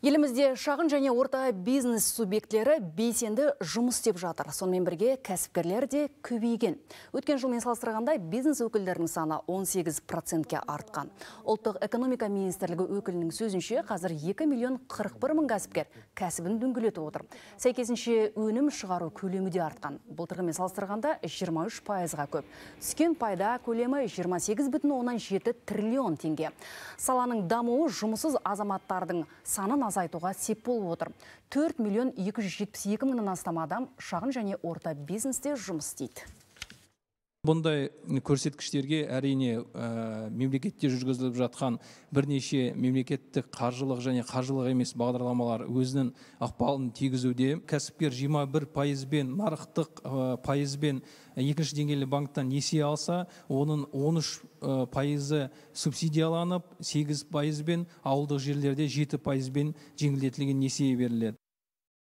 Елімізде шағын және орта бизнес субъектілері белсенді жұмыс істеп жатыр. Сонымен бірге кәсіпкерлер де көбейген. Өткен жылмен салыстырғанда бизнес өкілдерінің саны 18%-ке артқан. Ұлттық экономика министрлігі өкілінің сөзінше қазір 2 миллион 41 мың кәсіпкер кәсібін дөңгелетіп отыр. Сәйкесінше өнім шығару көлемі де артқан. Былтырғымен салыстырғанда 23 пайызға көп. Түскен пайда көлемі 28,7 триллион теңге. Саланың дамуы жұмыссыз азаматтардың санын азайтуға сеп болып отыр 4 миллион 272 мыңнан астам адам шағын және орта бизнесте жұмыс істейді бұндай көрсеткіштерге әрине ә, мемлекетте жүргізіліп жатқан бірнеше мемлекеттік қаржылық және қаржылық емес бағдарламалар өзінің ықпалын тигізуде кәсіпкер 21 пайызбен нарықтық ә, пайызбен екінші деңгейлі банктан несие алса оның 13 ә, пайызы субсидияланып 8 пайызбен ауылдық жерлерде 7 пайызбен жеңілдетілген несие беріледі